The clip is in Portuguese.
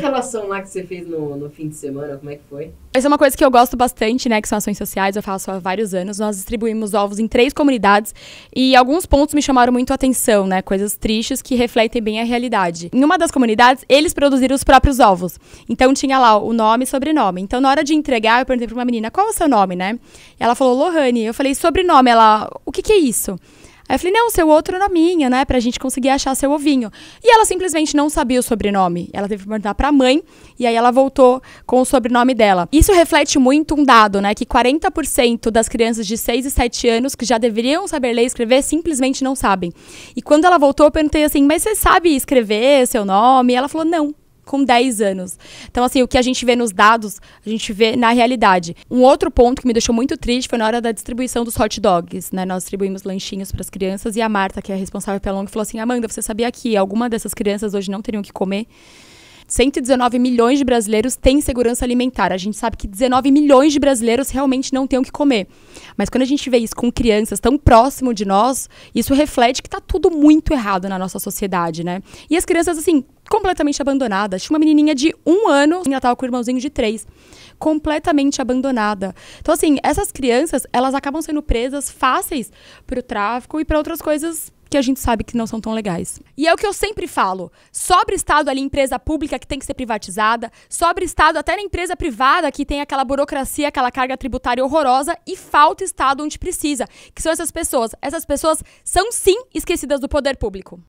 relação lá que você fez no, no fim de semana, como é que foi? Essa é uma coisa que eu gosto bastante, né? Que são ações sociais, eu faço há vários anos. Nós distribuímos ovos em três comunidades e alguns pontos me chamaram muito a atenção, né? Coisas tristes que refletem bem a realidade. Em uma das comunidades, eles produziram os próprios ovos. Então tinha lá o nome e sobrenome. Então, na hora de entregar, eu perguntei pra uma menina, qual é o seu nome, né? E ela falou, Lohane. Eu falei, sobrenome. Ela, o que, que é isso? Aí eu falei, não, seu outro na minha, né? Pra gente conseguir achar seu ovinho. E ela simplesmente não sabia o sobrenome. Ela teve que perguntar pra mãe, e aí ela voltou com o sobrenome dela. Isso reflete muito um dado, né? Que 40% das crianças de 6 e 7 anos que já deveriam saber ler e escrever simplesmente não sabem. E quando ela voltou, eu perguntei assim, mas você sabe escrever seu nome? E ela falou, não com 10 anos. Então, assim, o que a gente vê nos dados, a gente vê na realidade. Um outro ponto que me deixou muito triste foi na hora da distribuição dos hot dogs, né? Nós distribuímos lanchinhos para as crianças e a Marta, que é responsável pela ONG, falou assim: Amanda, você sabia que alguma dessas crianças hoje não teriam que comer? 119 milhões de brasileiros têm segurança alimentar. A gente sabe que 19 milhões de brasileiros realmente não têm o que comer. Mas quando a gente vê isso com crianças tão próximo de nós, isso reflete que está tudo muito errado na nossa sociedade, né? E as crianças, assim, completamente abandonadas. Tinha uma menininha de um ano, ainda estava com o irmãozinho de três, completamente abandonada. Então, assim, essas crianças, elas acabam sendo presas fáceis para o tráfico e para outras coisas que a gente sabe que não são tão legais. E é o que eu sempre falo: sobre Estado ali, empresa pública que tem que ser privatizada, sobre Estado até na empresa privada que tem aquela burocracia, aquela carga tributária horrorosa e falta Estado onde precisa, que são essas pessoas. Essas pessoas são sim esquecidas do poder público.